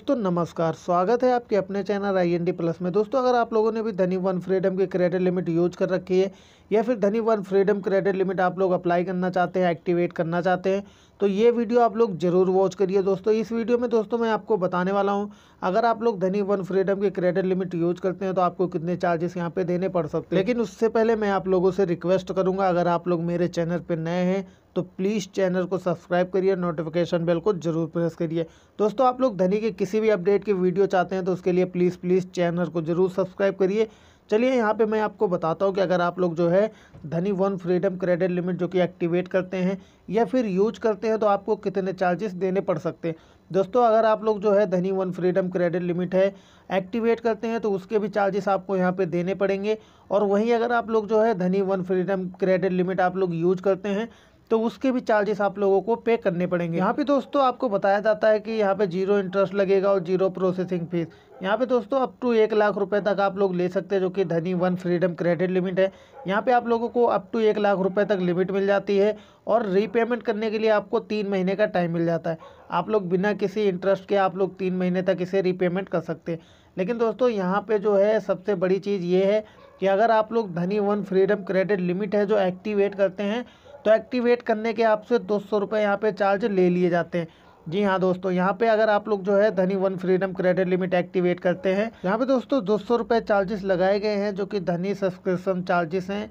दोस्तों नमस्कार स्वागत है आपके अपने channel I N D plus में दोस्तों अगर आप लोगों ने भी धनी वन फ्रीडम की क्रेडिट लिमिट यूज कर रखी है या फिर धनी वन फ्रीडम क्रेडिट लिमिट आप लोग अप्लाई करना चाहते हैं एक्टिवेट करना चाहते हैं तो ये वीडियो आप लोग ज़रूर वॉच करिए दोस्तों इस वीडियो में दोस्तों मैं आपको बताने वाला हूँ अगर आप लोग धनी वन फ्रीडम के क्रेडिट लिमिट यूज करते हैं तो आपको कितने चार्जेस यहाँ पे देने पड़ सकते हैं लेकिन उससे पहले मैं आप लोगों से रिक्वेस्ट करूँगा अगर आप लोग मेरे चैनल पर नए हैं तो प्लीज़ चैनल को सब्सक्राइब करिए नोटिफिकेशन बेल को ज़रूर प्रेस करिए दोस्तों आप लोग धनी के किसी भी अपडेट की वीडियो चाहते हैं तो उसके लिए प्लीज़ प्लीज़ चैनल को ज़रूर सब्सक्राइब करिए चलिए यहाँ पे मैं आपको बताता हूँ कि अगर आप लोग जो है Dhani one freedom credit limit जो कि एक्टिवेट करते हैं या फिर यूज करते हैं तो आपको कितने चार्जेस देने पड़ सकते हैं दोस्तों अगर आप लोग जो है Dhani one freedom credit limit है एक्टिवेट करते हैं तो उसके भी चार्जेस आपको यहाँ पे देने पड़ेंगे और वहीं अगर आप लोग जो है Dhani one freedom credit limit आप लोग यूज करते हैं तो उसके भी चार्जेस आप लोगों को पे करने पड़ेंगे यहाँ पे दोस्तों आपको बताया जाता है कि यहाँ पे जीरो इंटरेस्ट लगेगा और जीरो प्रोसेसिंग फीस यहाँ पे दोस्तों अप टू एक लाख रुपए तक आप लोग ले सकते हैं जो कि धनी वन फ्रीडम क्रेडिट लिमिट है यहाँ पे आप लोगों को अप टू एक लाख रुपए तक लिमिट मिल जाती है और रीपेमेंट करने के लिए आपको तीन महीने का टाइम मिल जाता है आप लोग बिना किसी इंटरेस्ट के आप लोग तीन महीने तक इसे रीपेमेंट कर सकते हैं लेकिन दोस्तों यहाँ पर जो है सबसे बड़ी चीज़ ये है कि अगर आप लोग Dhani one freedom credit limit है जो एक्टिवेट करते हैं तो एक्टिवेट करने के आपसे दो सौ रुपये यहाँ पर चार्ज ले लिए जाते हैं जी हाँ दोस्तों यहाँ पे अगर आप लोग जो है Dhani one freedom credit limit activate करते हैं यहाँ पे दोस्तों दो सौ रुपये चार्जेस लगाए गए हैं जो कि धनी सब्सक्रिप्शन चार्जेस हैं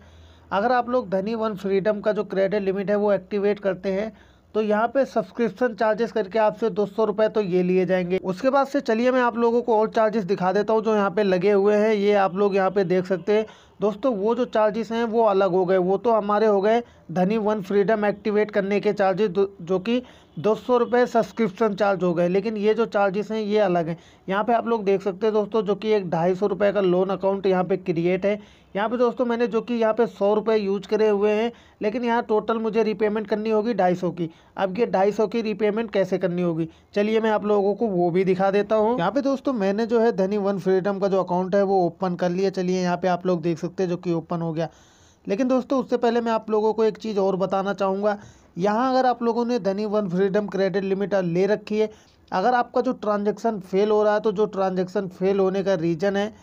अगर आप लोग धनी वन फ्रीडम का जो क्रेडिट लिमिट है वो एक्टिवेट करते हैं तो यहाँ पे सब्सक्रिप्शन चार्जेस करके आपसे दो सौ रुपये तो ये लिए जाएंगे उसके बाद से चलिए मैं आप लोगों को और चार्जेस दिखा देता हूँ जो यहाँ पे लगे हुए हैं ये आप लोग यहाँ पे देख सकते हैं दोस्तों वो जो चार्जेस हैं वो अलग हो गए वो तो हमारे हो गए धनी वन फ्रीडम एक्टिवेट करने के चार्जेस जो कि दो सौ रुपये सब्सक्रिप्शन चार्ज हो गए लेकिन ये जो चार्जेस हैं ये अलग हैं यहाँ पे आप लोग देख सकते हैं दोस्तों जो कि एक ढाई सौ रुपये का लोन अकाउंट यहाँ पे क्रिएट है यहाँ पे दोस्तों मैंने जो कि यहाँ पे सौ रुपये यूज करे हुए हैं लेकिन यहाँ टोटल मुझे रीपेमेंट करनी होगी ढाई सौ की अब ये ढाई सौ की रीपेमेंट कैसे करनी होगी चलिए मैं आप लोगों को वो भी दिखा देता हूँ यहाँ पे दोस्तों मैंने जो है धनी वन फ्रीडम का जो अकाउंट है वो ओपन कर लिया चलिए यहाँ पे आप लोग देख सकते सकते हैं जो कि ओपन हो गया लेकिन दोस्तों उससे पहले मैं आप लोगों को एक चीज़ और बताना चाहूँगा यहाँ अगर आप लोगों ने धनी वन फ्रीडम क्रेडिट लिमिट ले रखी है अगर आपका जो ट्रांजेक्शन फेल हो रहा है तो जो ट्रांजेक्शन फेल होने का रीज़न है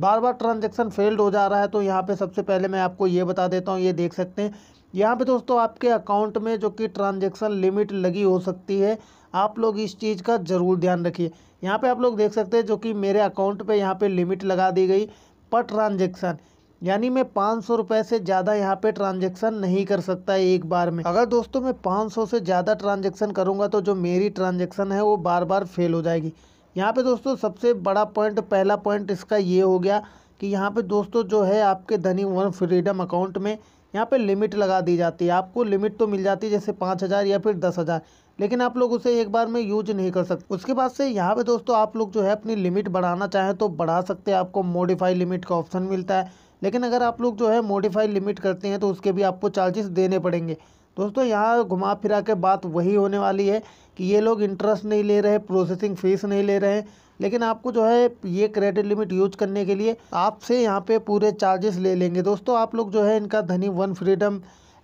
बार बार ट्रांजेक्शन फेल्ड हो जा रहा है तो यहाँ पर सबसे पहले मैं आपको ये बता देता हूँ ये देख सकते हैं यहाँ पे दोस्तों आपके अकाउंट में जो कि ट्रांजेक्शन लिमिट लगी हो सकती है आप लोग इस चीज़ का ज़रूर ध्यान रखिए यहाँ पे आप लोग देख सकते हैं जो कि मेरे अकाउंट पे यहाँ पे लिमिट लगा दी गई पर ट्रांजेक्शन यानी मैं पाँच सौ रुपये से ज़्यादा यहाँ पे ट्रांजेक्शन नहीं कर सकता एक बार में अगर दोस्तों मैं पाँच सौ से ज़्यादा ट्रांजेक्शन करूँगा तो जो मेरी ट्रांजेक्शन है वो बार बार फेल हो जाएगी यहाँ पे दोस्तों सबसे बड़ा पॉइंट पहला पॉइंट इसका ये हो गया कि यहाँ पे दोस्तों जो है आपके धनी वन फ्रीडम अकाउंट में यहाँ पे लिमिट लगा दी जाती है आपको लिमिट तो मिल जाती है जैसे पाँच हज़ार या फिर दस हज़ार लेकिन आप लोग उसे एक बार में यूज नहीं कर सकते उसके बाद से यहाँ पे दोस्तों आप लोग जो है अपनी लिमिट बढ़ाना चाहें तो बढ़ा सकते हैं आपको मॉडिफाई लिमिट का ऑप्शन मिलता है लेकिन अगर आप लोग जो है मोडिफाइड लिमिट करते हैं तो उसके भी आपको चार्जेस देने पड़ेंगे दोस्तों यहाँ घुमा फिरा के बात वही होने वाली है कि ये लोग इंटरेस्ट नहीं ले रहे प्रोसेसिंग फ़ीस नहीं ले रहे हैं लेकिन आपको जो है ये क्रेडिट लिमिट यूज करने के लिए आपसे यहाँ पे पूरे चार्जेस ले लेंगे दोस्तों आप लोग जो है इनका धनी वन फ्रीडम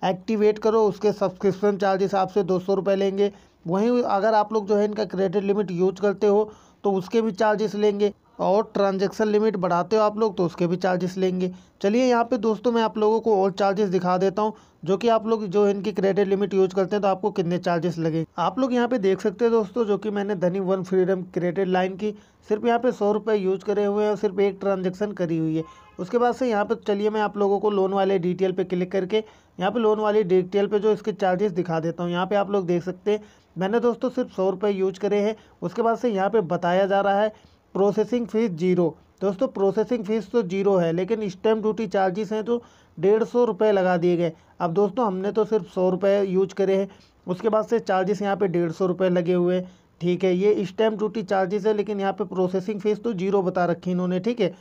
एक्टिवेट करो उसके सब्सक्रिप्शन चार्जेस आपसे दो सौ रुपये लेंगे वहीं अगर आप लोग जो है इनका क्रेडिट लिमिट यूज करते हो तो उसके भी चार्जेस लेंगे और ट्रांजेक्शन लिमिट बढ़ाते हो आप लोग तो उसके भी चार्जेस लेंगे चलिए यहाँ पे दोस्तों मैं आप लोगों को और चार्जेस दिखा देता हूँ जो कि आप लोग जो इनकी क्रेडिट लिमिट यूज करते हैं तो आपको कितने चार्जेस लगे आप लोग यहाँ पे देख सकते हैं दोस्तों जो कि मैंने धनी वन फ्रीडम क्रेडिट लाइन की सिर्फ यहाँ पे सौ रुपये यूज करे हुए हैं और सिर्फ एक ट्रांजेक्शन करी हुई है उसके बाद से यहाँ पर चलिए मैं आप लोगों को लोन वाले डिटेल पर क्लिक करके यहाँ पर लोन वाली डिटेल पर जो इसके चार्जेस दिखा देता हूँ यहाँ पर आप लोग देख सकते हैं मैंने दोस्तों सिर्फ सौ रुपये यूज करे हैं उसके बाद से यहाँ पर बताया जा रहा है प्रोसेसिंग फ़ीस जीरो दोस्तों प्रोसेसिंग फ़ीस तो जीरो है लेकिन स्टैम्प ड्यूटी चार्जेस हैं तो डेढ़ सौ रुपये लगा दिए गए अब दोस्तों हमने तो सिर्फ सौ रुपये यूज करे हैं उसके बाद से चार्जेस यहाँ पे डेढ़ सौ रुपये लगे हुए ठीक है ये स्टैम्प ड्यूटी चार्जेस है लेकिन यहाँ पे प्रोसेसिंग फ़ीस तो जीरो बता रखी इन्होंने ठीक है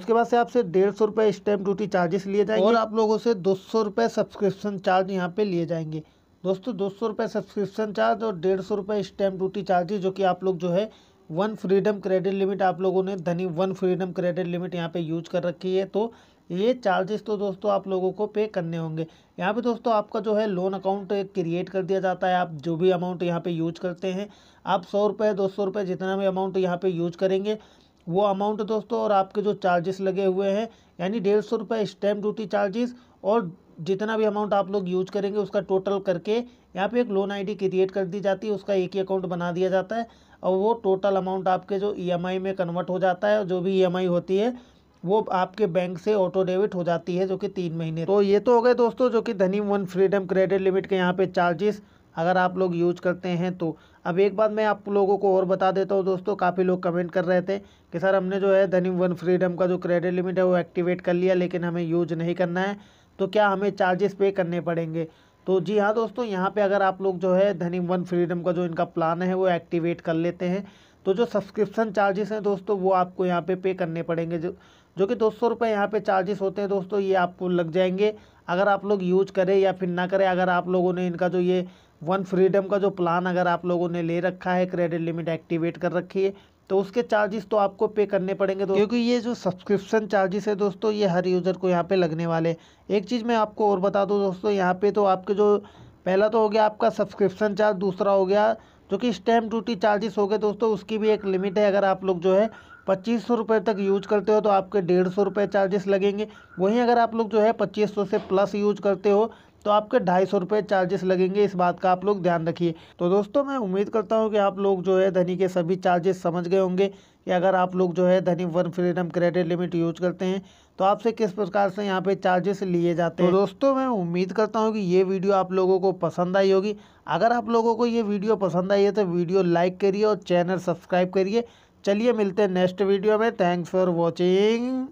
उसके बाद से आपसे डेढ़ सौ रुपये स्टैम्प ड्यूटी चार्जेस लिए जाएंगे और आप लोगों से दो सौ रुपये सब्सक्रिप्शन चार्ज यहाँ पर लिए जाएंगे दोस्तों दो सौ रुपये सब्सक्रिप्शन चार्ज और डेढ़ सौ रुपये स्टैम्प ड्यूटी चार्जेस जो कि आप लोग जो है वन फ्रीडम क्रेडिट लिमिट आप लोगों ने धनी वन फ्रीडम क्रेडिट लिमिट यहाँ पे यूज कर रखी है तो ये चार्जेस तो दोस्तों आप लोगों को पे करने होंगे यहाँ पे दोस्तों आपका जो है लोन अकाउंट क्रिएट कर दिया जाता है आप जो भी अमाउंट यहाँ पे यूज करते हैं आप सौ रुपये दो सौ रुपये जितना भी अमाउंट यहाँ पे यूज करेंगे वो अमाउंट दोस्तों और आपके जो चार्जेस लगे हुए हैं यानी डेढ़ सौ रुपये स्टैम्प ड्यूटी चार्जेस और जितना भी अमाउंट आप लोग यूज करेंगे उसका टोटल करके यहाँ पे एक लोन आईडी क्रिएट कर दी जाती है उसका एक ही अकाउंट बना दिया जाता है और वो टोटल अमाउंट आपके जो ईएमआई e में कन्वर्ट हो जाता है और जो भी ईएमआई e होती है वो आपके बैंक से ऑटो डेबिट हो जाती है जो कि तीन महीने तो ये तो हो गए दोस्तों जो कि धनी वन फ्रीडम क्रेडिट लिमिट के यहाँ पे चार्जेस अगर आप लोग यूज करते हैं तो अब एक बात मैं आप लोगों को और बता देता हूँ दोस्तों काफ़ी लोग कमेंट कर रहे थे कि सर हमने जो है धनी वन फ्रीडम का जो क्रेडिट लिमिट है वो एक्टिवेट कर लिया लेकिन हमें यूज नहीं करना है तो क्या हमें चार्जेस पे करने पड़ेंगे तो जी हाँ दोस्तों यहाँ पे अगर आप लोग जो है धनी वन फ्रीडम का जो इनका प्लान है वो एक्टिवेट कर लेते हैं तो जो सब्सक्रिप्शन चार्जेस हैं दोस्तों वो आपको यहाँ पे पे करने पड़ेंगे जो जो कि दो सौ रुपये यहाँ पर चार्जेस होते हैं दोस्तों ये आपको लग जाएंगे अगर आप लोग यूज करें या फिर ना करें अगर आप लोगों ने इनका जो ये वन फ्रीडम का जो प्लान अगर आप लोगों ने ले रखा है क्रेडिट लिमिट एक्टिवेट कर रखी है तो उसके चार्जेस तो आपको पे करने पड़ेंगे दोस्तों क्योंकि ये जो सब्सक्रिप्शन चार्जेस है दोस्तों ये हर यूज़र को यहाँ पे लगने वाले एक चीज़ मैं आपको और बता दूँ दोस्तों यहाँ पे तो आपके जो पहला तो हो गया आपका सब्सक्रिप्शन चार्ज दूसरा हो गया जो कि स्टैम्प ड्यूटी चार्जेस हो गए दोस्तों उसकी भी एक लिमिट है अगर आप लोग जो है पच्चीस सौ रुपये तक यूज करते हो तो आपके डेढ़ सौ रुपये चार्जेस लगेंगे वहीं अगर आप लोग जो है पच्चीस सौ से प्लस यूज करते हो तो आपके ढाई सौ रुपये चार्जेस लगेंगे इस बात का आप लोग ध्यान रखिए तो दोस्तों मैं उम्मीद करता हूँ कि आप लोग जो है धनी के सभी चार्जेस समझ गए होंगे कि अगर आप लोग जो है Dhani one freedom credit limit use करते हैं तो आपसे किस प्रकार से यहाँ पे चार्जेस लिए जाते हैं तो दोस्तों मैं उम्मीद करता हूँ कि ये वीडियो आप लोगों को पसंद आई होगी अगर आप लोगों को ये वीडियो पसंद आई है तो वीडियो लाइक करिए और चैनल सब्सक्राइब करिए चलिए मिलते हैं नेक्स्ट वीडियो में थैंक्स फॉर वॉचिंग